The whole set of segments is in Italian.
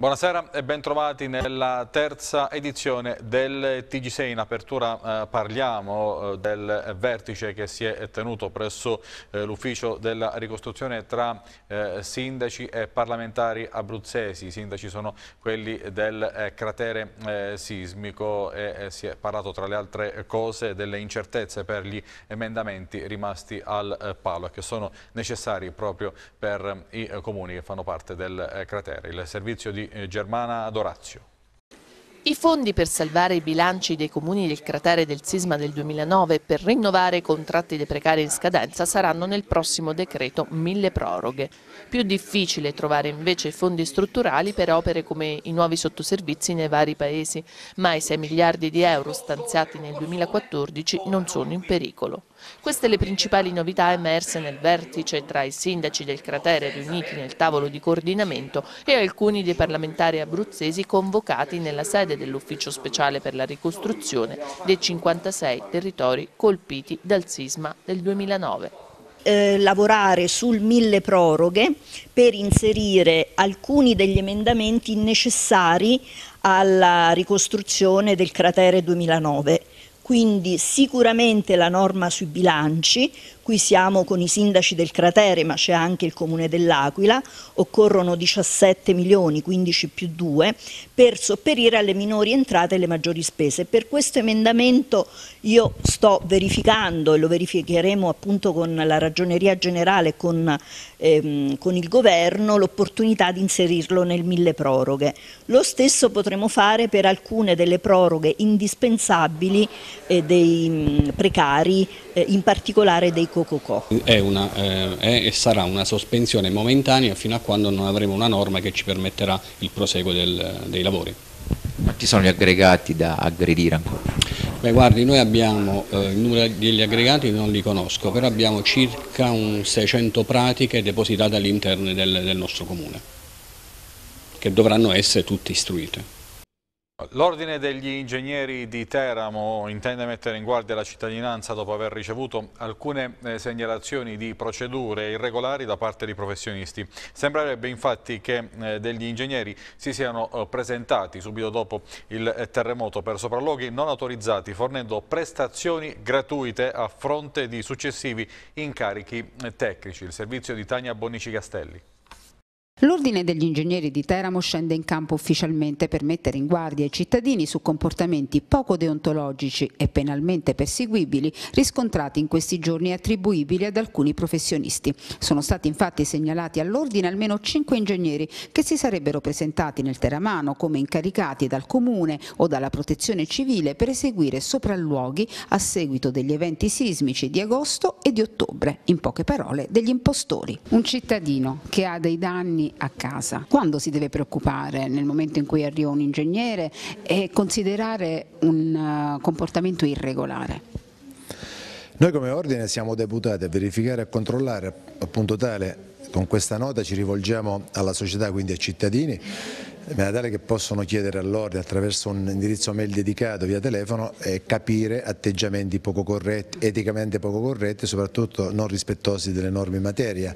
Buonasera e bentrovati nella terza edizione del TG6. In apertura eh, parliamo eh, del vertice che si è tenuto presso eh, l'ufficio della ricostruzione tra eh, sindaci e parlamentari abruzzesi. I sindaci sono quelli del eh, cratere eh, sismico e si è parlato tra le altre cose delle incertezze per gli emendamenti rimasti al palo e che sono necessari proprio per i comuni che fanno parte del cratere. Il servizio di eh, Germana Dorazio. I fondi per salvare i bilanci dei comuni del cratere del sisma del 2009 e per rinnovare i contratti dei precari in scadenza saranno nel prossimo decreto mille proroghe. Più difficile trovare invece fondi strutturali per opere come i nuovi sottoservizi nei vari paesi, ma i 6 miliardi di euro stanziati nel 2014 non sono in pericolo. Queste le principali novità emerse nel vertice tra i sindaci del cratere riuniti nel tavolo di coordinamento e alcuni dei parlamentari abruzzesi convocati nella sede dell'Ufficio Speciale per la Ricostruzione dei 56 territori colpiti dal sisma del 2009. Eh, lavorare sul mille proroghe per inserire alcuni degli emendamenti necessari alla ricostruzione del cratere 2009 quindi sicuramente la norma sui bilanci, cui siamo con i sindaci del cratere, ma c'è anche il comune dell'Aquila, occorrono 17 milioni, 15 più 2, per sopperire alle minori entrate e alle maggiori spese. Per questo emendamento io sto verificando e lo verificheremo appunto con la ragioneria generale, con, ehm, con il governo, l'opportunità di inserirlo nel mille proroghe. Lo stesso potremo fare per alcune delle proroghe indispensabili eh, dei mh, precari eh, in particolare dei cococò. È, una, eh, è sarà una sospensione momentanea fino a quando non avremo una norma che ci permetterà il proseguo del, dei lavori. Quanti sono gli aggregati da aggredire ancora? Beh, guardi, noi abbiamo, eh, il numero degli aggregati non li conosco, però abbiamo circa un 600 pratiche depositate all'interno del, del nostro comune, che dovranno essere tutte istruite. L'Ordine degli Ingegneri di Teramo intende mettere in guardia la cittadinanza dopo aver ricevuto alcune eh, segnalazioni di procedure irregolari da parte di professionisti. Sembrerebbe infatti che eh, degli ingegneri si siano eh, presentati subito dopo il terremoto per sopralloghi non autorizzati, fornendo prestazioni gratuite a fronte di successivi incarichi tecnici. Il servizio di Tania Bonici Castelli. L'Ordine degli Ingegneri di Teramo scende in campo ufficialmente per mettere in guardia i cittadini su comportamenti poco deontologici e penalmente perseguibili riscontrati in questi giorni attribuibili ad alcuni professionisti. Sono stati infatti segnalati all'Ordine almeno cinque ingegneri che si sarebbero presentati nel Teramano come incaricati dal Comune o dalla Protezione Civile per eseguire sopralluoghi a seguito degli eventi sismici di agosto e di ottobre, in poche parole degli impostori. Un cittadino che ha dei danni a casa. Quando si deve preoccupare? Nel momento in cui arriva un ingegnere e considerare un eh, comportamento irregolare? Noi come ordine siamo deputati a verificare e controllare appunto tale, con questa nota ci rivolgiamo alla società, quindi ai cittadini, in maniera tale che possono chiedere all'ordine attraverso un indirizzo mail dedicato via telefono e capire atteggiamenti poco corretti, eticamente poco corretti e soprattutto non rispettosi delle norme in materia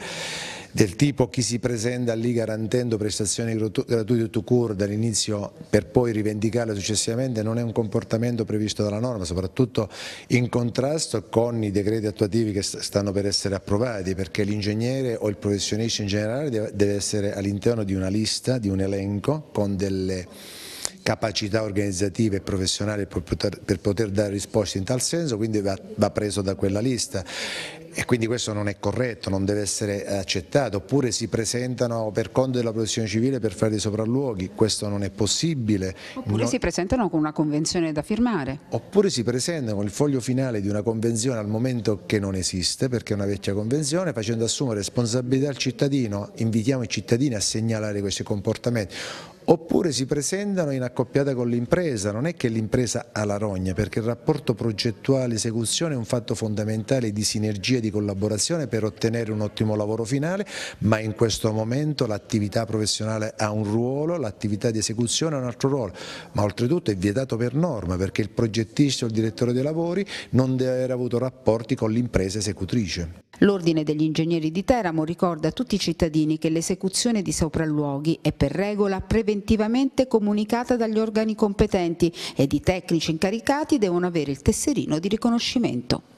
del tipo chi si presenta lì garantendo prestazioni gratuite to cure dall'inizio per poi rivendicarle successivamente non è un comportamento previsto dalla norma, soprattutto in contrasto con i decreti attuativi che stanno per essere approvati, perché l'ingegnere o il professionista in generale deve essere all'interno di una lista, di un elenco con delle capacità organizzative e professionali per poter, dare risposte in tal senso, quindi va, preso da quella lista e quindi questo non è corretto, non deve essere accettato, oppure si presentano per conto della protezione civile per fare dei sopralluoghi, questo non è possibile. Oppure non... si presentano con una convenzione da firmare. Oppure si presentano con il foglio finale di una convenzione al momento che non esiste, perché è una vecchia convenzione, facendo assumere responsabilità al cittadino, invitiamo i cittadini a segnalare questi comportamenti oppure si presentano in accoppiata con l'impresa, non è che l'impresa ha la rogna, perché il rapporto progettuale-esecuzione è un fatto fondamentale di sinergia e di collaborazione per ottenere un ottimo lavoro finale, ma in questo momento l'attività professionale ha un ruolo, l'attività di esecuzione ha un altro ruolo, ma oltretutto è vietato per norma, perché il progettista o il direttore dei lavori non deve aver avuto rapporti con l'impresa esecutrice. L'Ordine degli Ingegneri di Teramo ricorda a tutti i cittadini che l'esecuzione di sopralluoghi è per regola preventivamente comunicata dagli organi competenti ed i tecnici incaricati devono avere il tesserino di riconoscimento.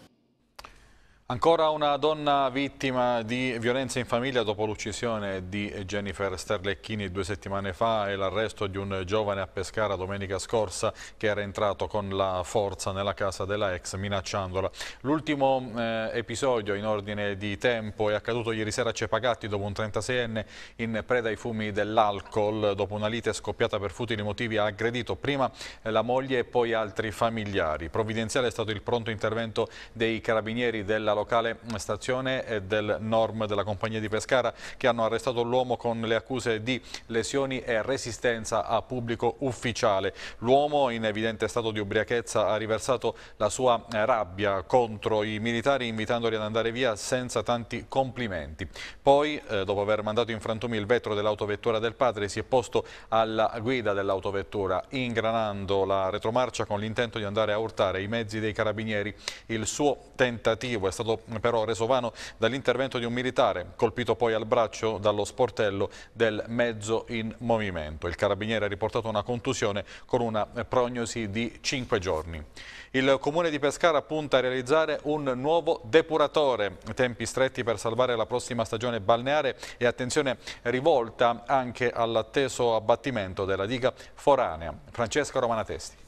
Ancora una donna vittima di violenza in famiglia dopo l'uccisione di Jennifer Sterlecchini due settimane fa e l'arresto di un giovane a Pescara domenica scorsa che era entrato con la forza nella casa della ex minacciandola. L'ultimo eh, episodio in ordine di tempo è accaduto ieri sera a Cepagatti dopo un 36enne in preda ai fumi dell'alcol. Dopo una lite scoppiata per futili motivi ha aggredito prima eh, la moglie e poi altri familiari. Provvidenziale è stato il pronto intervento dei carabinieri della locale stazione eh, del Norm della compagnia di Pescara che hanno arrestato l'uomo con le accuse di lesioni e resistenza a pubblico ufficiale. L'uomo in evidente stato di ubriachezza ha riversato la sua rabbia contro i militari invitandoli ad andare via senza tanti complimenti. Poi, eh, dopo aver mandato in frantumi il vetro dell'autovettura del padre, si è posto alla guida dell'autovettura ingranando la retromarcia con l'intento di andare a urtare i mezzi dei carabinieri. Il suo tentativo è stato stato però reso vano dall'intervento di un militare, colpito poi al braccio dallo sportello del mezzo in movimento. Il carabiniere ha riportato una contusione con una prognosi di 5 giorni. Il comune di Pescara punta a realizzare un nuovo depuratore, tempi stretti per salvare la prossima stagione balneare e attenzione rivolta anche all'atteso abbattimento della diga foranea. Francesca Romanatesti.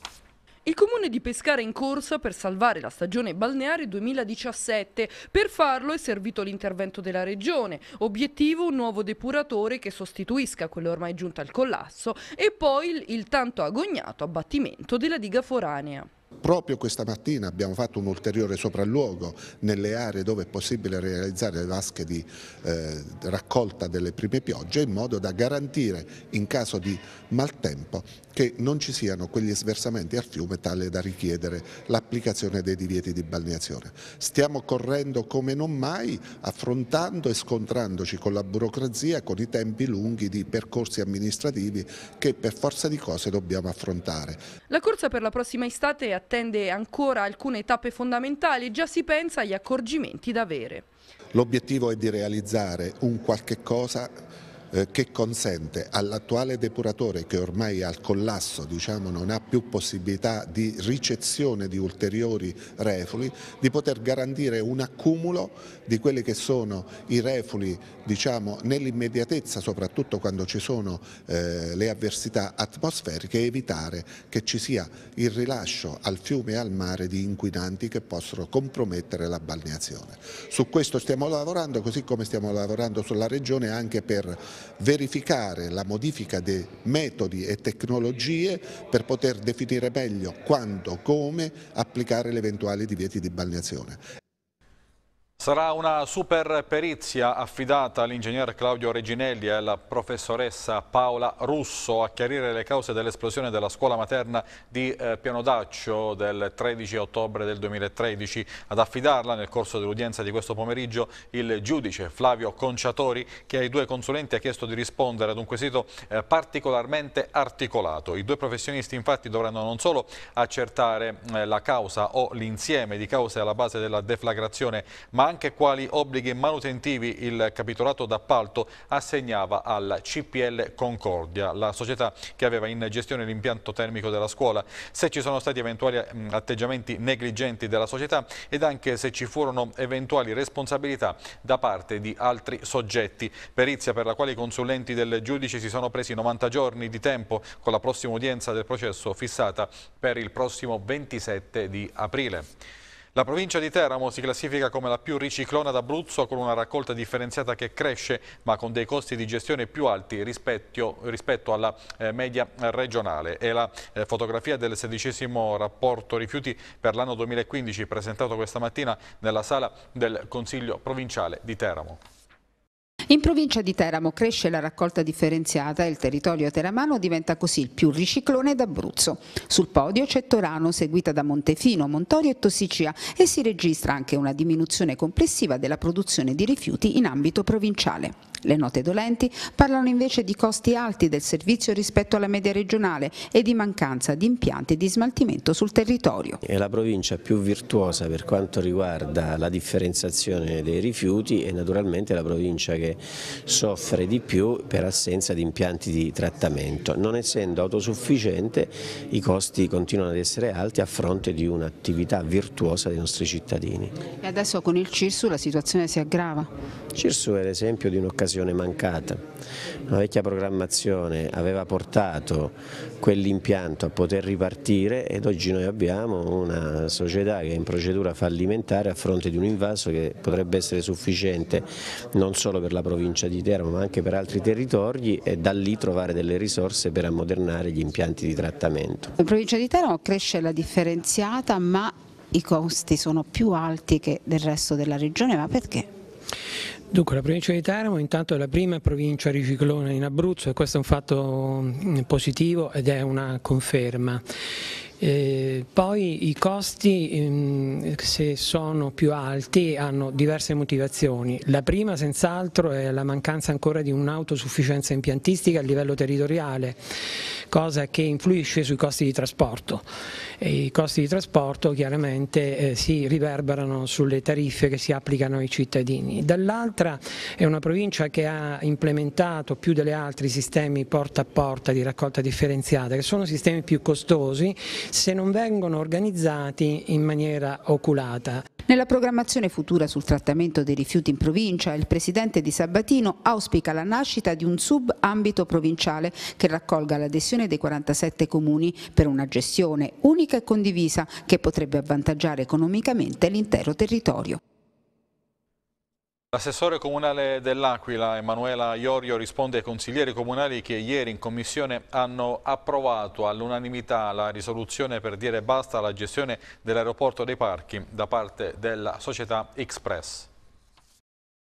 Il comune di Pescara è in corsa per salvare la stagione balneare 2017. Per farlo è servito l'intervento della regione. Obiettivo un nuovo depuratore che sostituisca quello ormai giunto al collasso e poi il, il tanto agognato abbattimento della diga foranea. Proprio questa mattina abbiamo fatto un ulteriore sopralluogo nelle aree dove è possibile realizzare le vasche di eh, raccolta delle prime piogge in modo da garantire in caso di maltempo che non ci siano quegli sversamenti al fiume tale da richiedere l'applicazione dei divieti di balneazione. Stiamo correndo come non mai affrontando e scontrandoci con la burocrazia, con i tempi lunghi di percorsi amministrativi che per forza di cose dobbiamo affrontare. La corsa per la prossima estate è attende ancora alcune tappe fondamentali, già si pensa agli accorgimenti da avere. L'obiettivo è di realizzare un qualche cosa eh, che consente all'attuale depuratore che ormai è al collasso, diciamo, non ha più possibilità di ricezione di ulteriori reflui, di poter garantire un accumulo di quelli che sono i reflui diciamo, nell'immediatezza, soprattutto quando ci sono eh, le avversità atmosferiche, e evitare che ci sia il rilascio al fiume e al mare di inquinanti che possono compromettere la balneazione. Su questo stiamo lavorando, così come stiamo lavorando sulla Regione anche per verificare la modifica di metodi e tecnologie per poter definire meglio quando, come applicare le eventuali divieti di balneazione. Sarà una super perizia affidata all'ingegner Claudio Reginelli e alla professoressa Paola Russo a chiarire le cause dell'esplosione della scuola materna di eh, Pianodaccio del 13 ottobre del 2013. Ad affidarla nel corso dell'udienza di questo pomeriggio il giudice Flavio Conciatori che ai due consulenti ha chiesto di rispondere ad un quesito eh, particolarmente articolato. I due professionisti infatti dovranno non solo accertare eh, la causa o l'insieme di cause alla base della deflagrazione ma anche quali obblighi manutentivi il capitolato d'appalto assegnava alla CPL Concordia, la società che aveva in gestione l'impianto termico della scuola, se ci sono stati eventuali mm, atteggiamenti negligenti della società ed anche se ci furono eventuali responsabilità da parte di altri soggetti. Perizia per la quale i consulenti del giudice si sono presi 90 giorni di tempo con la prossima udienza del processo fissata per il prossimo 27 di aprile. La provincia di Teramo si classifica come la più riciclona d'Abruzzo con una raccolta differenziata che cresce ma con dei costi di gestione più alti rispetto, rispetto alla eh, media regionale. È la eh, fotografia del sedicesimo rapporto rifiuti per l'anno 2015 presentato questa mattina nella sala del Consiglio provinciale di Teramo. In provincia di Teramo cresce la raccolta differenziata e il territorio teramano diventa così il più riciclone d'Abruzzo. Sul podio c'è Torano, seguita da Montefino, Montorio e Tossicia e si registra anche una diminuzione complessiva della produzione di rifiuti in ambito provinciale. Le note dolenti parlano invece di costi alti del servizio rispetto alla media regionale e di mancanza di impianti di smaltimento sul territorio. È la provincia più virtuosa per quanto riguarda la differenziazione dei rifiuti e naturalmente la provincia che soffre di più per assenza di impianti di trattamento. Non essendo autosufficiente i costi continuano ad essere alti a fronte di un'attività virtuosa dei nostri cittadini. E adesso con il CIRSU la situazione si aggrava? CIRSU è l'esempio di un'occasione un'occasione mancata. Una vecchia programmazione aveva portato quell'impianto a poter ripartire ed oggi noi abbiamo una società che è in procedura fallimentare a fronte di un invaso che potrebbe essere sufficiente non solo per la provincia di Teramo ma anche per altri territori e da lì trovare delle risorse per ammodernare gli impianti di trattamento. In provincia di Teramo cresce la differenziata ma i costi sono più alti che del resto della regione, ma perché? Dunque la provincia di Teramo intanto è la prima provincia riciclone in Abruzzo e questo è un fatto mm, positivo ed è una conferma. Eh, poi i costi ehm, se sono più alti hanno diverse motivazioni, la prima senz'altro è la mancanza ancora di un'autosufficienza impiantistica a livello territoriale, cosa che influisce sui costi di trasporto e i costi di trasporto chiaramente eh, si riverberano sulle tariffe che si applicano ai cittadini. Dall'altra è una provincia che ha implementato più delle altre sistemi porta a porta di raccolta differenziata che sono sistemi più costosi se non vengono organizzati in maniera oculata. Nella programmazione futura sul trattamento dei rifiuti in provincia, il presidente di Sabatino auspica la nascita di un subambito provinciale che raccolga l'adesione dei 47 comuni per una gestione unica e condivisa che potrebbe avvantaggiare economicamente l'intero territorio. L'assessore comunale dell'Aquila, Emanuela Iorio, risponde ai consiglieri comunali che ieri in commissione hanno approvato all'unanimità la risoluzione per dire basta alla gestione dell'aeroporto dei parchi da parte della società Express.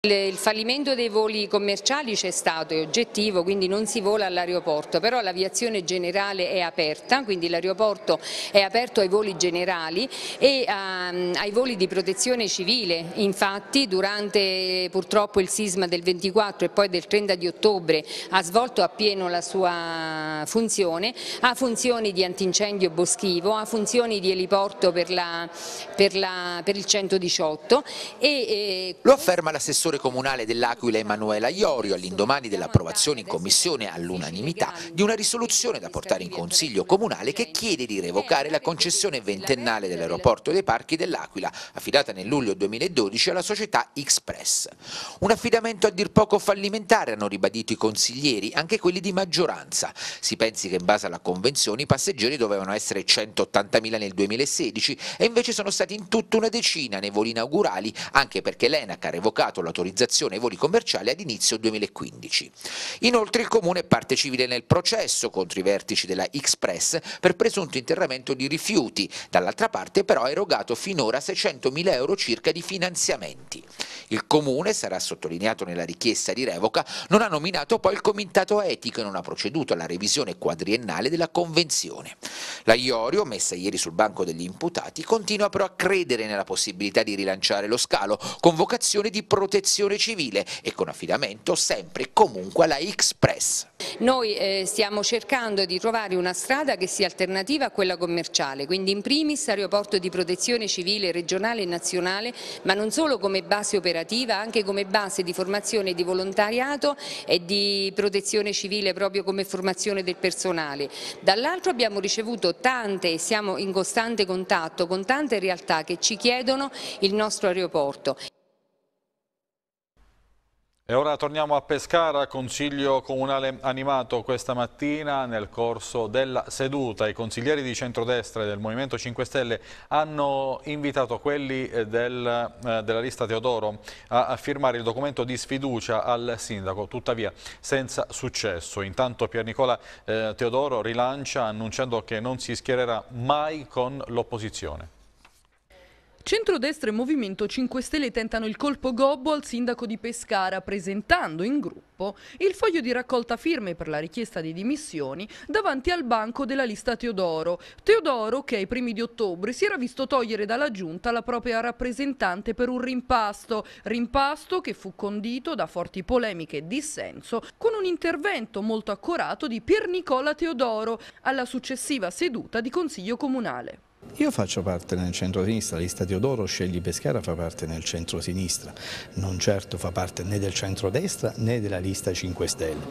Il fallimento dei voli commerciali c'è stato, è oggettivo, quindi non si vola all'aeroporto, però l'aviazione generale è aperta, quindi l'aeroporto è aperto ai voli generali e um, ai voli di protezione civile. Infatti durante purtroppo il sisma del 24 e poi del 30 di ottobre ha svolto appieno la sua funzione, ha funzioni di antincendio boschivo, ha funzioni di eliporto per, la, per, la, per il 118. E, e... Lo afferma l'assessore amministratore comunale dell'Aquila Emanuela Iorio all'indomani dell'approvazione in commissione all'unanimità di una risoluzione da portare in consiglio comunale che chiede di revocare la concessione ventennale dell'aeroporto dei parchi dell'Aquila affidata nel luglio 2012 alla società Express. Un affidamento a dir poco fallimentare hanno ribadito i consiglieri, anche quelli di maggioranza. Si pensi che in base alla convenzione i passeggeri dovevano essere 180.000 nel 2016 e invece sono stati in tutto una decina nei voli inaugurali anche perché l'ENAC ha revocato la autorizzazione ai voli commerciali ad inizio 2015. Inoltre il Comune è parte civile nel processo contro i vertici della Express per presunto interramento di rifiuti, dall'altra parte però ha erogato finora 600.000 euro circa di finanziamenti. Il Comune, sarà sottolineato nella richiesta di revoca, non ha nominato poi il Comitato Etico e non ha proceduto alla revisione quadriennale della Convenzione. La Iorio, messa ieri sul banco degli imputati, continua però a credere nella possibilità di rilanciare lo scalo con vocazione di protezione protezione civile e con affidamento sempre e comunque alla Express. Noi eh, stiamo cercando di trovare una strada che sia alternativa a quella commerciale, quindi in primis aeroporto di protezione civile regionale e nazionale, ma non solo come base operativa, anche come base di formazione di volontariato e di protezione civile proprio come formazione del personale. Dall'altro abbiamo ricevuto tante e siamo in costante contatto con tante realtà che ci chiedono il nostro aeroporto. E ora torniamo a Pescara, Consiglio Comunale animato questa mattina nel corso della seduta. I consiglieri di centrodestra e del Movimento 5 Stelle hanno invitato quelli eh, del, eh, della lista Teodoro a, a firmare il documento di sfiducia al sindaco, tuttavia senza successo. Intanto Pier Nicola eh, Teodoro rilancia annunciando che non si schiererà mai con l'opposizione. Centrodestra e Movimento 5 Stelle tentano il colpo gobbo al sindaco di Pescara presentando in gruppo il foglio di raccolta firme per la richiesta di dimissioni davanti al banco della lista Teodoro. Teodoro che ai primi di ottobre si era visto togliere dalla giunta la propria rappresentante per un rimpasto, rimpasto che fu condito da forti polemiche e dissenso con un intervento molto accurato di Pier Nicola Teodoro alla successiva seduta di Consiglio Comunale. Io faccio parte nel centro-sinistra, lista Teodoro Scegli Pescara fa parte nel centro-sinistra, non certo fa parte né del centro-destra né della lista 5 Stelle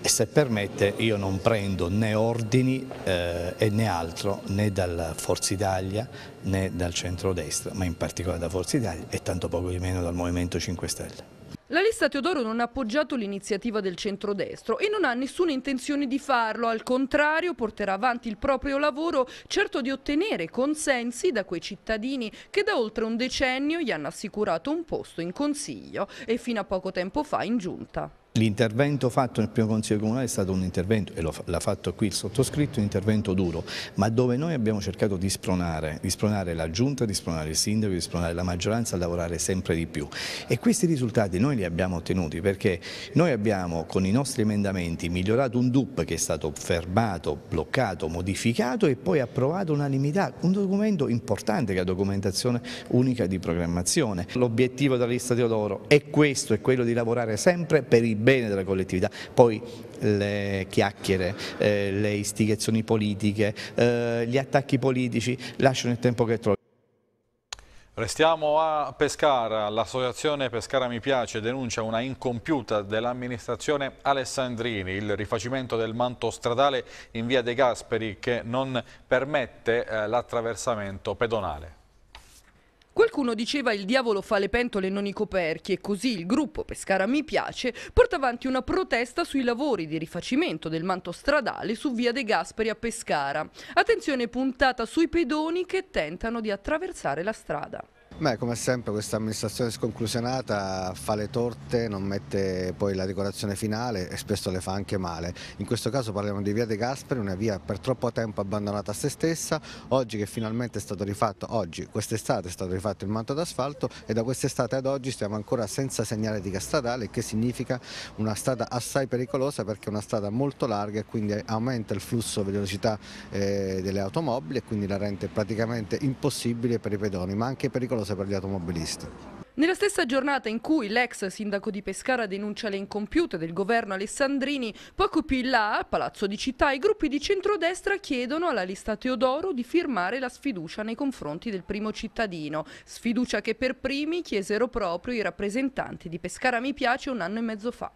e se permette io non prendo né ordini eh, e né altro né dalla Forza Italia né dal centro-destra, ma in particolare da Forza Italia e tanto poco di meno dal Movimento 5 Stelle. La lista Teodoro non ha appoggiato l'iniziativa del centrodestro e non ha nessuna intenzione di farlo, al contrario porterà avanti il proprio lavoro certo di ottenere consensi da quei cittadini che da oltre un decennio gli hanno assicurato un posto in consiglio e fino a poco tempo fa in giunta. L'intervento fatto nel primo Consiglio Comunale è stato un intervento, e l'ha fatto qui il sottoscritto, un intervento duro, ma dove noi abbiamo cercato di spronare, di spronare la Giunta, di spronare il Sindaco, di spronare la maggioranza a lavorare sempre di più. E questi risultati noi li abbiamo ottenuti perché noi abbiamo con i nostri emendamenti migliorato un DUP che è stato fermato, bloccato, modificato e poi approvato unanimità, un documento importante che è la documentazione unica di programmazione. L'obiettivo della lista Teodoro è questo, è quello di lavorare sempre per i bene della collettività. Poi le chiacchiere, eh, le istigazioni politiche, eh, gli attacchi politici lasciano il tempo che trovi. Restiamo a Pescara, l'associazione Pescara Mi Piace denuncia una incompiuta dell'amministrazione Alessandrini, il rifacimento del manto stradale in via De Gasperi che non permette eh, l'attraversamento pedonale. Qualcuno diceva il diavolo fa le pentole e non i coperchi e così il gruppo Pescara Mi Piace porta avanti una protesta sui lavori di rifacimento del manto stradale su via De Gasperi a Pescara. Attenzione puntata sui pedoni che tentano di attraversare la strada. Beh, come sempre questa amministrazione sconclusionata fa le torte, non mette poi la decorazione finale e spesso le fa anche male. In questo caso parliamo di Via De Gasperi, una via per troppo tempo abbandonata a se stessa, oggi che finalmente è stato rifatto, oggi quest'estate è stato rifatto il manto d'asfalto e da quest'estate ad oggi stiamo ancora senza segnale segnaletica stradale, che significa una strada assai pericolosa perché è una strada molto larga e quindi aumenta il flusso di velocità eh, delle automobili e quindi la rende praticamente impossibile per i pedoni, ma anche pericolosa pericolosa per gli automobilisti. Nella stessa giornata in cui l'ex sindaco di Pescara denuncia le incompiute del governo Alessandrini, poco più in là, al Palazzo di Città, i gruppi di centrodestra chiedono alla lista Teodoro di firmare la sfiducia nei confronti del primo cittadino. Sfiducia che per primi chiesero proprio i rappresentanti di Pescara Mi Piace un anno e mezzo fa.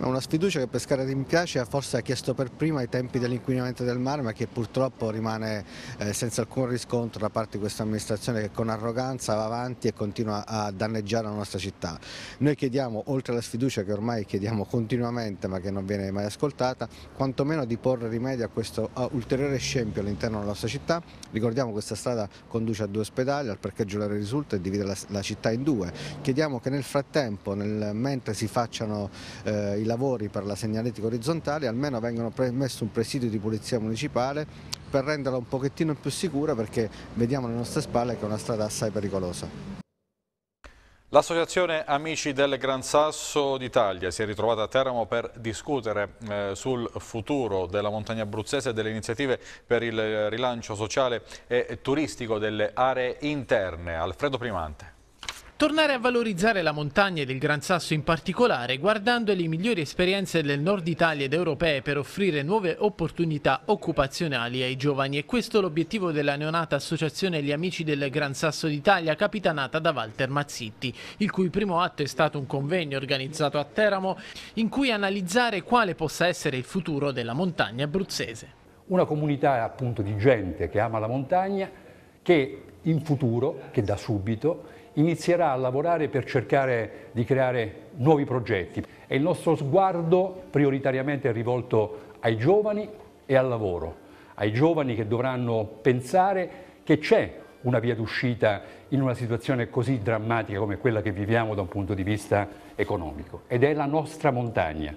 Una sfiducia che Pescara rimpiace forse ha chiesto per prima ai tempi dell'inquinamento del mare ma che purtroppo rimane eh, senza alcun riscontro da parte di questa amministrazione che con arroganza va avanti e continua a danneggiare la nostra città. Noi chiediamo, oltre alla sfiducia che ormai chiediamo continuamente ma che non viene mai ascoltata, quantomeno di porre rimedio a questo ulteriore scempio all'interno della nostra città. Ricordiamo che questa strada conduce a due ospedali, al parcheggio della risulta e divide la, città in due. Chiediamo che nel frattempo, nel, mentre si facciano... Eh, eh, i lavori per la segnaletica orizzontale almeno vengono messo un presidio di polizia municipale per renderla un pochettino più sicura perché vediamo alle nostre spalle che è una strada assai pericolosa. L'associazione Amici del Gran Sasso d'Italia si è ritrovata a Teramo per discutere eh, sul futuro della montagna abruzzese e delle iniziative per il rilancio sociale e turistico delle aree interne. Alfredo Primante. Tornare a valorizzare la montagna ed il Gran Sasso in particolare, guardando le migliori esperienze del nord Italia ed europee per offrire nuove opportunità occupazionali ai giovani. E questo l'obiettivo della neonata associazione Gli Amici del Gran Sasso d'Italia, capitanata da Walter Mazzitti, il cui primo atto è stato un convegno organizzato a Teramo in cui analizzare quale possa essere il futuro della montagna abruzzese. Una comunità appunto di gente che ama la montagna, che in futuro, che da subito, inizierà a lavorare per cercare di creare nuovi progetti e il nostro sguardo prioritariamente è rivolto ai giovani e al lavoro, ai giovani che dovranno pensare che c'è una via d'uscita in una situazione così drammatica come quella che viviamo da un punto di vista economico ed è la nostra montagna,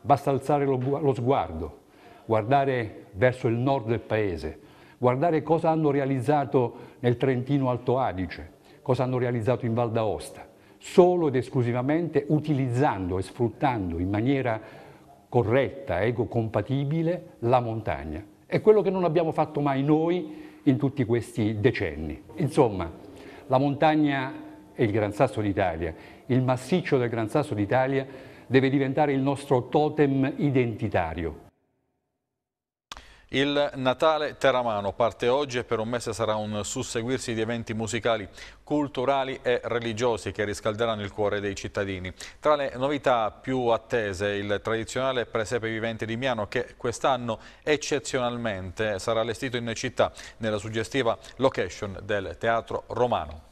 basta alzare lo, sguardo, guardare verso il nord del paese, guardare cosa hanno realizzato nel Trentino Alto Adige, cosa hanno realizzato in Val d'Aosta, solo ed esclusivamente utilizzando e sfruttando in maniera corretta, egocompatibile, la montagna. È quello che non abbiamo fatto mai noi in tutti questi decenni. Insomma, la montagna e il Gran Sasso d'Italia, il massiccio del Gran Sasso d'Italia deve diventare il nostro totem identitario, il Natale Teramano parte oggi e per un mese sarà un susseguirsi di eventi musicali, culturali e religiosi che riscalderanno il cuore dei cittadini. Tra le novità più attese il tradizionale presepe vivente di Miano che quest'anno eccezionalmente sarà allestito in città nella suggestiva location del Teatro Romano.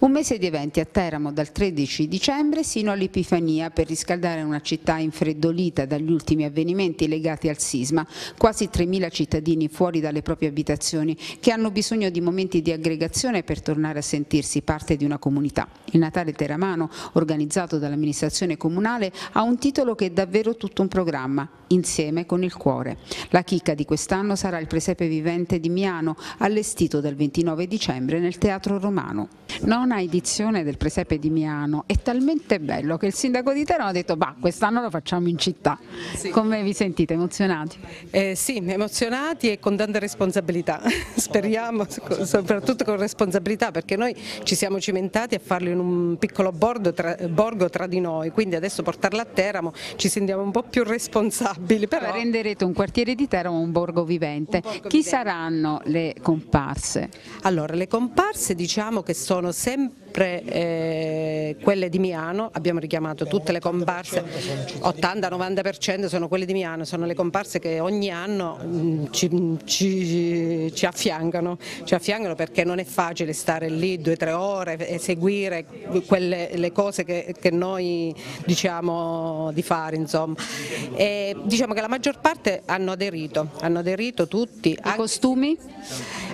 Un mese di eventi a Teramo dal 13 dicembre sino all'Epifania per riscaldare una città infreddolita dagli ultimi avvenimenti legati al sisma. Quasi 3.000 cittadini fuori dalle proprie abitazioni che hanno bisogno di momenti di aggregazione per tornare a sentirsi parte di una comunità. Il Natale Teramano, organizzato dall'amministrazione comunale, ha un titolo che è davvero tutto un programma, Insieme con il cuore. La chicca di quest'anno sarà il presepe vivente di Miano, allestito dal 29 dicembre nel Teatro Romano. Non nona edizione del Presepe di Miano è talmente bello che il sindaco di Teramo ha detto bah, quest'anno lo facciamo in città. Sì. Come vi sentite? Emozionati? Eh, sì, emozionati e con tanta responsabilità, speriamo, soprattutto con responsabilità perché noi ci siamo cimentati a farlo in un piccolo tra, borgo tra di noi, quindi adesso portarla a Teramo ci sentiamo un po' più responsabili. Però... renderete un quartiere di Teramo un borgo vivente. Un borgo Chi vivente. saranno le comparse? Allora, le comparse diciamo che sono sempre them sempre eh, quelle di Miano, abbiamo richiamato tutte le comparse, 80-90% sono quelle di Miano, sono le comparse che ogni anno mh, mm, ci, ci, ci, affiancano, ci affiancano perché non è facile stare lì due o tre ore e seguire quelle, le cose che, che noi diciamo di fare. Insomma. E, diciamo che la maggior parte hanno aderito, hanno aderito tutti. I anche... costumi?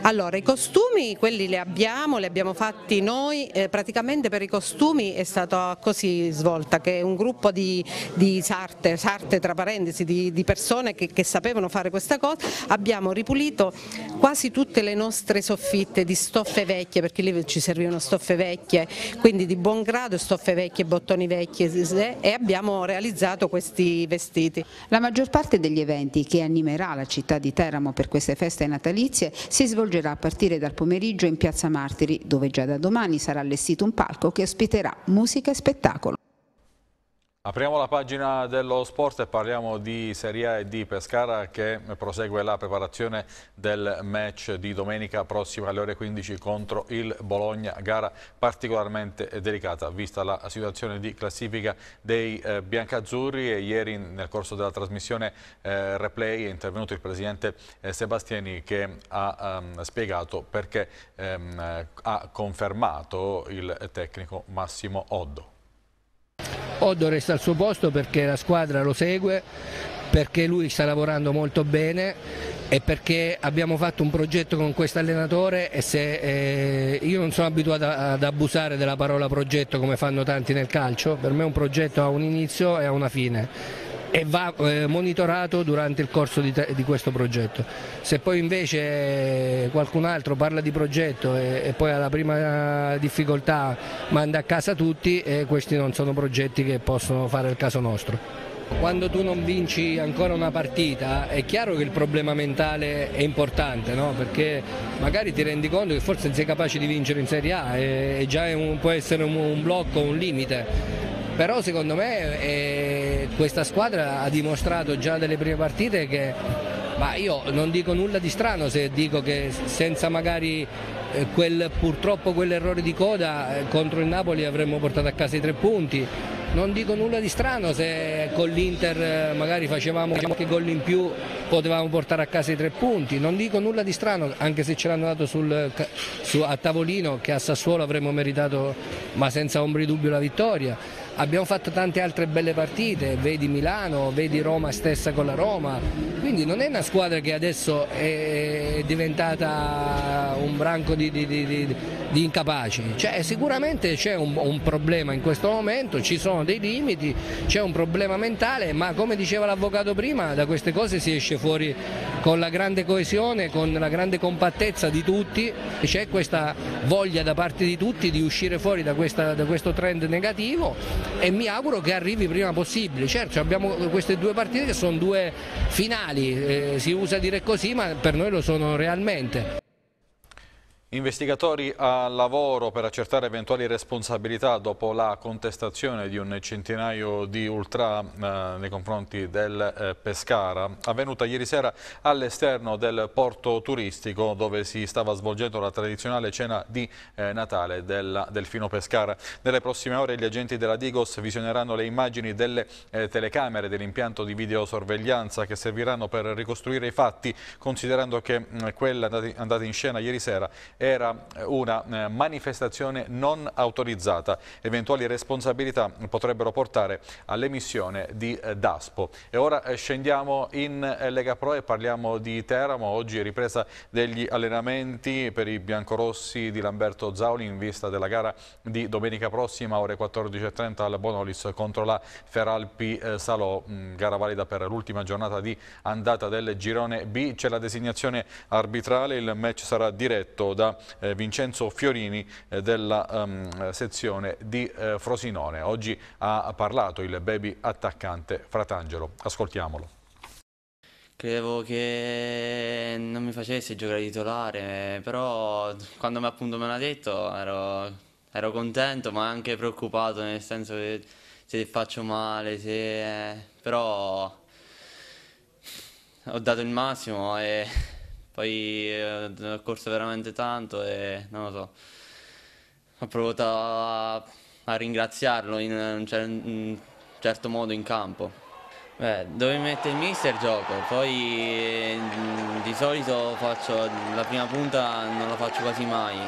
Allora, i costumi quelli li abbiamo, li abbiamo fatti noi eh, praticamente per i costumi è stata così svolta che un gruppo di, di sarte, sarte, tra parentesi, di, di persone che, che, sapevano fare questa cosa, abbiamo ripulito quasi tutte le nostre soffitte di stoffe vecchie, perché lì ci servivano stoffe vecchie, quindi di buon grado stoffe vecchie, bottoni vecchi e abbiamo realizzato questi vestiti. La maggior parte degli eventi che animerà la città di Teramo per queste feste natalizie si svolgerà a partire dal pomeriggio in Piazza Martiri, dove già da domani sarà l'esercizio allestito un palco che ospiterà musica e spettacolo. Apriamo la pagina dello sport e parliamo di Serie A e di Pescara che prosegue la preparazione del match di domenica prossima alle ore 15 contro il Bologna, gara particolarmente delicata vista la situazione di classifica dei eh, biancazzurri e ieri nel corso della trasmissione eh, replay è intervenuto il presidente eh, Sebastiani che ha ehm, spiegato perché ehm, ha confermato il tecnico Massimo Oddo. Oddo resta al suo posto perché la squadra lo segue, perché lui sta lavorando molto bene e perché abbiamo fatto un progetto con questo allenatore e se, eh, io non sono abituato ad abusare della parola progetto come fanno tanti nel calcio, per me un progetto ha un inizio e ha una fine e va eh, monitorato durante il corso di, di, questo progetto. Se poi invece eh, qualcun altro parla di progetto e, e poi alla prima difficoltà manda a casa tutti, eh, questi non sono progetti che possono fare il caso nostro. Quando tu non vinci ancora una partita è chiaro che il problema mentale è importante, no? perché magari ti rendi conto che forse sei capace di vincere in Serie A eh, e, già un, può essere un, un blocco, un limite però secondo me eh, questa squadra ha dimostrato già delle prime partite che ma io non dico nulla di strano se dico che senza magari eh, quel, purtroppo quell'errore di coda eh, contro il Napoli avremmo portato a casa i tre punti non dico nulla di strano se con l'Inter eh, magari facevamo qualche diciamo, gol in più potevamo portare a casa i tre punti, non dico nulla di strano anche se ce l'hanno dato sul, su, a tavolino che a Sassuolo avremmo meritato ma senza ombra di dubbio la vittoria. Abbiamo fatto tante altre belle partite, vedi Milano, vedi Roma stessa con la Roma, quindi non è una squadra che adesso è diventata un branco di, di, di, di incapaci, cioè, sicuramente c'è un, un, problema in questo momento, ci sono dei limiti, c'è un problema mentale, ma come diceva l'avvocato prima, da queste cose si esce fuori con la grande coesione, con la grande compattezza di tutti, c'è questa voglia da parte di tutti di uscire fuori da, questa, da questo trend negativo e mi auguro che arrivi prima possibile. Certo, abbiamo queste due partite che sono due finali, eh, si usa dire così, ma per noi lo sono realmente. Investigatori a lavoro per accertare eventuali responsabilità dopo la contestazione di un centinaio di ultra eh, nei confronti del eh, Pescara, avvenuta ieri sera all'esterno del porto turistico dove si stava svolgendo la tradizionale cena di eh, Natale del Delfino Pescara. Nelle prossime ore gli agenti della Digos visioneranno le immagini delle eh, telecamere dell'impianto di videosorveglianza che serviranno per ricostruire i fatti considerando che mh, mm, quella andata in scena ieri sera era eh, una eh, manifestazione non autorizzata. Eventuali responsabilità potrebbero portare all'emissione di eh, DASPO. E ora scendiamo in Lega Pro e parliamo di Teramo. Oggi ripresa degli allenamenti per i biancorossi di Lamberto Zauli in vista della gara di domenica prossima ore 14.30 al Bonolis contro la Feralpi Salò, mm, gara valida per l'ultima giornata di andata del girone B. C'è la designazione arbitrale, il match sarà diretto da da eh, Vincenzo Fiorini eh, della um, sezione di eh, Frosinone. Oggi ha parlato il baby attaccante Fratangelo. Ascoltiamolo. Credevo che non mi facesse giocare titolare, però quando appunto me l'ha detto ero, ero, contento ma anche preoccupato, nel senso che se faccio male, se... però ho dato il massimo e poi eh, ho corso veramente tanto e non lo so, ho provato a, a ringraziarlo in un, cer in certo modo in campo. Beh, dove mette il mister gioco, poi mm, di solito faccio la prima punta non la faccio quasi mai,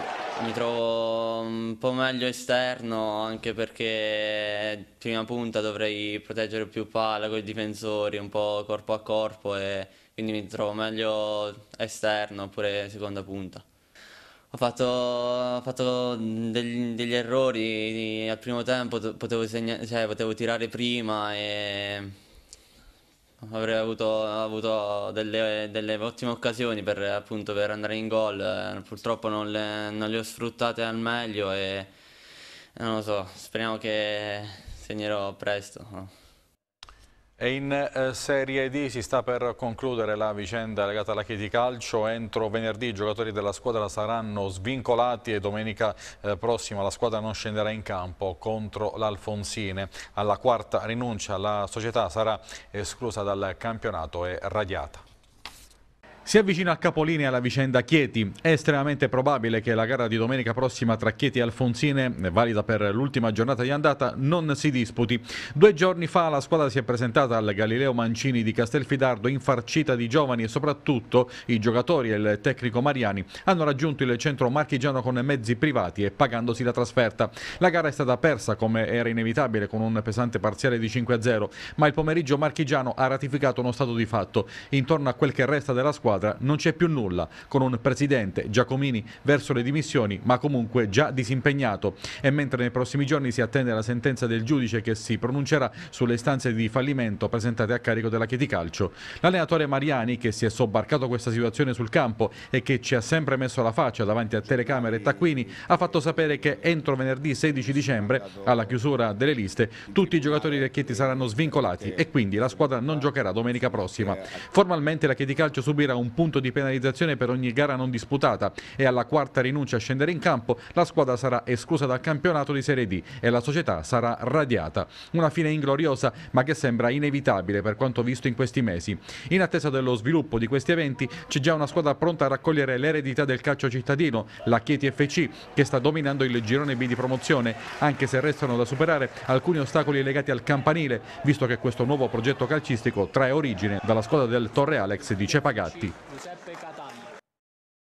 mi trovo un po' meglio esterno anche perché prima punta dovrei proteggere più palla con i difensori, un po' corpo a corpo e quindi mi trovo meglio esterno oppure seconda punta. Ho fatto, ho fatto degli, degli, errori al primo tempo, potevo, segna, cioè, potevo tirare prima e avrei avuto, avuto delle, delle, ottime occasioni per, appunto, per andare in gol, eh, purtroppo non le, non le, ho sfruttate al meglio e non lo so, speriamo che segnerò presto. E in eh, Serie D si sta per concludere la vicenda legata alla Chieti Calcio. Entro venerdì i giocatori della squadra saranno svincolati e domenica eh, prossima la squadra non scenderà in campo contro l'Alfonsine. Alla quarta rinuncia la società sarà esclusa dal campionato e radiata. Si avvicina a capolinea la vicenda Chieti. È estremamente probabile che la gara di domenica prossima tra Chieti e Alfonsine, valida per l'ultima giornata di andata, non si disputi. Due giorni fa la squadra si è presentata al Galileo Mancini di Castelfidardo infarcita di giovani e soprattutto i giocatori e il tecnico Mariani hanno raggiunto il centro marchigiano con mezzi privati e pagandosi la trasferta. La gara è stata persa come era inevitabile con un pesante parziale di 5-0, ma il pomeriggio marchigiano ha ratificato uno stato di fatto. Intorno a quel che resta della squadra squadra non c'è più nulla, con un presidente Giacomini verso le dimissioni, ma comunque già disimpegnato. E mentre nei prossimi giorni si attende la sentenza del giudice che si pronuncerà sulle istanze di fallimento presentate a carico della Calcio. l'allenatore Mariani, che si è sobbarcato questa situazione sul campo e che ci ha sempre messo la faccia davanti a telecamere e taccuini, ha fatto sapere che entro venerdì 16 dicembre, alla chiusura delle liste, tutti i giocatori Recchietti saranno svincolati e quindi la squadra non giocherà domenica prossima. Formalmente la Calcio subirà un un punto di penalizzazione per ogni gara non disputata e alla quarta rinuncia a scendere in campo, la squadra sarà esclusa dal campionato di Serie D e la società sarà radiata. Una fine ingloriosa ma che sembra inevitabile per quanto visto in questi mesi. In attesa dello sviluppo di questi eventi c'è già una squadra pronta a raccogliere l'eredità del calcio cittadino, la Chieti FC, che sta dominando il girone B di promozione, anche se restano da superare alcuni ostacoli legati al campanile, visto che questo nuovo progetto calcistico trae origine dalla squadra del Torre Alex di Cepagatti. 你在被干。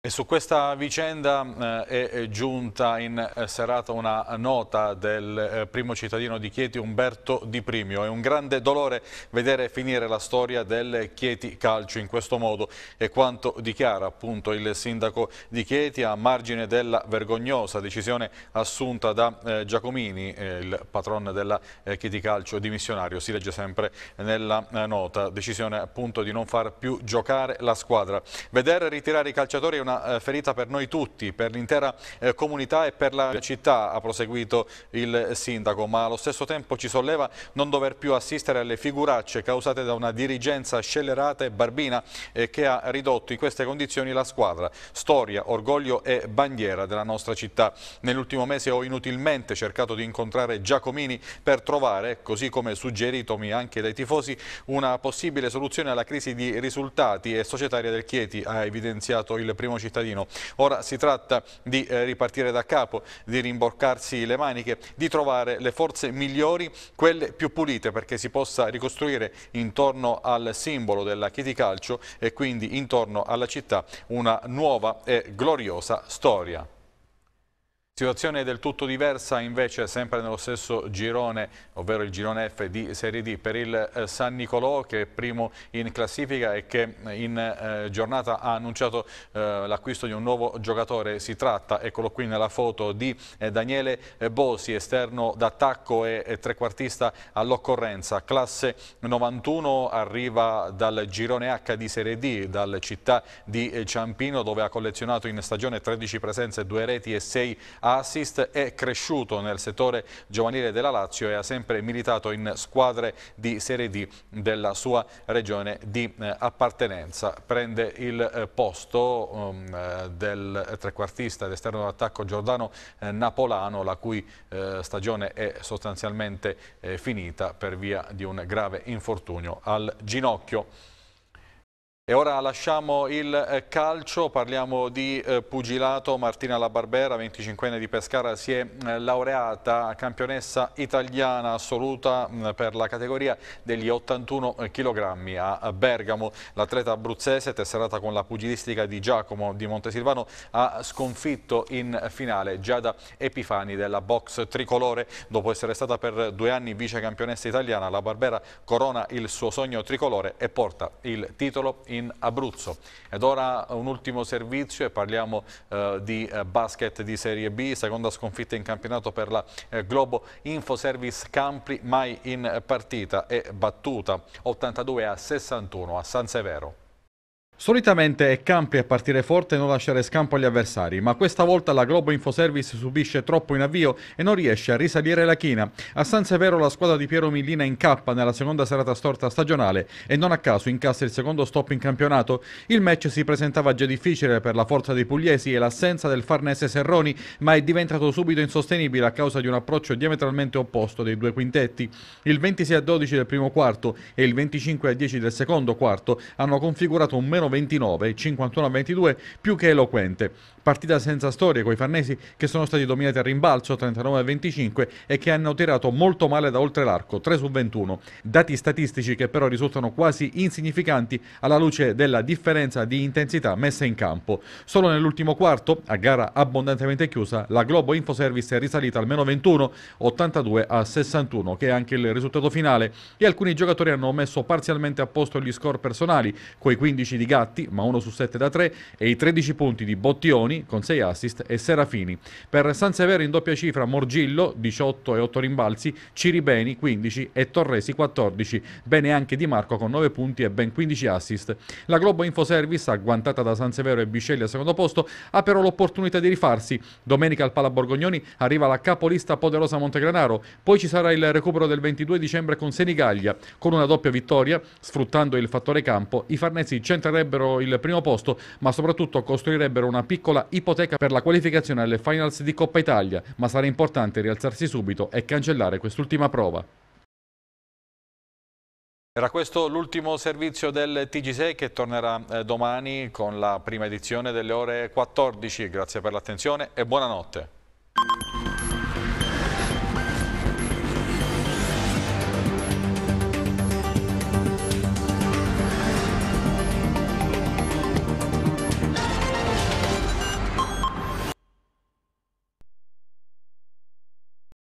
E su questa vicenda eh, è giunta in eh, serata una nota del eh, primo cittadino di Chieti Umberto Di Primio. È un grande dolore vedere finire la storia del Chieti Calcio in questo modo. È quanto dichiara appunto il sindaco di Chieti a margine della vergognosa decisione assunta da eh, Giacomini, eh, il patron della Chieti Calcio dimissionario. Si legge sempre nella nota. Decisione appunto di non far più giocare la squadra. Vedere ritirare i calciatori è una una eh, ferita per noi tutti, per l'intera eh, comunità e per la città, ha proseguito il sindaco, ma allo stesso tempo ci solleva non dover più assistere alle figuracce causate da una dirigenza scellerata e barbina eh, che ha ridotto in queste condizioni la squadra, storia, orgoglio e bandiera della nostra città. Nell'ultimo mese ho inutilmente cercato di incontrare Giacomini per trovare, così come suggeritomi anche dai tifosi, una possibile soluzione alla crisi di risultati e societaria del Chieti, ha evidenziato il primo cittadino. Ora si tratta di eh, ripartire da capo, di rimboccarsi le maniche, di trovare le forze migliori, quelle più pulite perché si possa ricostruire intorno al simbolo della Calcio e quindi intorno alla città una nuova e gloriosa storia. Situazione del tutto diversa invece sempre nello stesso girone, ovvero il girone F di Serie D per il eh, San Nicolò che è primo in classifica e che eh, in eh, giornata ha annunciato eh, l'acquisto di un nuovo giocatore. Si tratta, eccolo qui nella foto, di eh, Daniele eh, Bosi, esterno d'attacco e, e trequartista all'occorrenza. Classe 91 arriva dal girone H di Serie D, dal città di Ciampino dove ha collezionato in stagione 13 presenze, 2 reti e 6 assist è cresciuto nel settore giovanile della Lazio e ha sempre militato in squadre di Serie D della sua regione di eh, appartenenza. Prende il eh, posto um, eh, del trequartista ed esterno d'attacco Giordano Napolano, la cui stagione è sostanzialmente finita per via di un grave infortunio al ginocchio. E ora lasciamo il eh, calcio, parliamo di eh, pugilato. Martina La Barbera, 25enne di Pescara, si è eh, laureata campionessa italiana assoluta mm, per la categoria degli 81 kg a Bergamo. L'atleta abruzzese, tesserata con la pugilistica di Giacomo di Montesilvano, ha sconfitto in finale Giada Epifani della box tricolore. Dopo essere stata per due anni vice campionessa italiana, La Barbera corona il suo sogno tricolore e porta il titolo in in Abruzzo. Ed ora un ultimo servizio e parliamo eh, di eh, basket di Serie B, seconda sconfitta in campionato per la eh, Globo Info Service Campri, mai in partita e battuta 82 a 61 a San Severo. Solitamente è campi a partire forte e non lasciare scampo agli avversari, ma questa volta la Globo Infoservice subisce troppo in avvio e non riesce a risalire la china. A San Severo la squadra di Piero Millina incappa nella seconda serata storta stagionale e non a caso incassa il secondo stop in campionato. Il match si presentava già difficile per la forza dei pugliesi e l'assenza del Farnese Serroni, ma è diventato subito insostenibile a causa di un approccio diametralmente opposto dei due quintetti. Il 26 a 12 del primo quarto e il 25 a 10 del secondo quarto hanno configurato un meno 29 51-22 più che eloquente. Partita senza storie con i farnesi che sono stati dominati al rimbalzo 39-25 e che hanno tirato molto male da oltre l'arco 3 su 21. Dati statistici che però risultano quasi insignificanti alla luce della differenza di intensità messa in campo. Solo nell'ultimo quarto, a gara abbondantemente chiusa, la Globo Infoservice è risalita al meno 21, 82 a 61, che è anche il risultato finale e alcuni giocatori hanno messo parzialmente a posto gli score personali, coi 15 di Gatti, ma 1 su 7 da 3, e i 13 punti di Bottioni con 6 assist e Serafini. Per San Severo in doppia cifra Morgillo 18 e 8 rimbalzi, Ciribeni 15 e Torresi 14, bene anche Di Marco con 9 punti e ben 15 assist. La Globo Infoservice, agguantata da San Severo e Biscelli al secondo posto, ha però l'opportunità di rifarsi. Domenica al Pala Borgognoni arriva la capolista poderosa Montegranaro, poi ci sarà il recupero del 22 dicembre con Senigallia, con una doppia vittoria, sfruttando il fattore campo, i Farnesi centrerebbero conquisterebbero il primo posto, ma soprattutto costruirebbero una piccola ipoteca per la qualificazione alle finals di Coppa Italia, ma sarà importante rialzarsi subito e cancellare quest'ultima prova. Era questo l'ultimo servizio del TG6 che tornerà eh, domani con la prima edizione delle ore 14. Grazie per l'attenzione e buonanotte.